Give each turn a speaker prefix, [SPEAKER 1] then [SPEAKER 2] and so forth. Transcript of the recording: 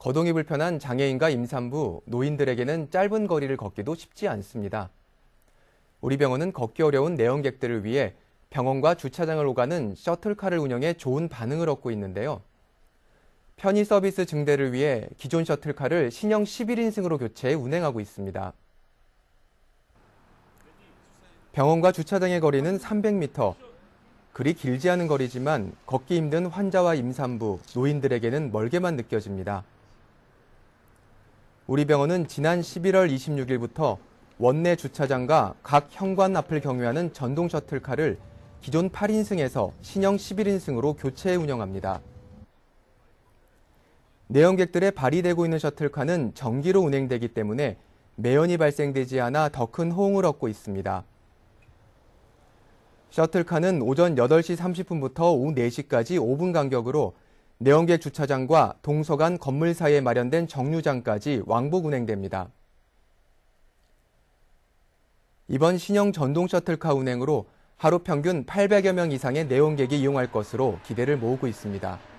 [SPEAKER 1] 거동이 불편한 장애인과 임산부, 노인들에게는 짧은 거리를 걷기도 쉽지 않습니다. 우리 병원은 걷기 어려운 내연객들을 위해 병원과 주차장을 오가는 셔틀카를 운영해 좋은 반응을 얻고 있는데요. 편의 서비스 증대를 위해 기존 셔틀카를 신형 11인승으로 교체해 운행하고 있습니다. 병원과 주차장의 거리는 300m. 그리 길지 않은 거리지만 걷기 힘든 환자와 임산부, 노인들에게는 멀게만 느껴집니다. 우리 병원은 지난 11월 26일부터 원내 주차장과 각 현관 앞을 경유하는 전동 셔틀카를 기존 8인승에서 신형 11인승으로 교체해 운영합니다. 내연객들의 발이되고 있는 셔틀카는 전기로 운행되기 때문에 매연이 발생되지 않아 더 큰 호응을 얻고 있습니다. 셔틀카는 오전 8시 30분부터 오후 4시까지 5분 간격으로 내원객 주차장과 동서간 건물 사이에 마련된 정류장까지 왕복 운행됩니다. 이번 신형 전동 셔틀카 운행으로 하루 평균 800여 명 이상의 내원객이 이용할 것으로 기대를 모으고 있습니다.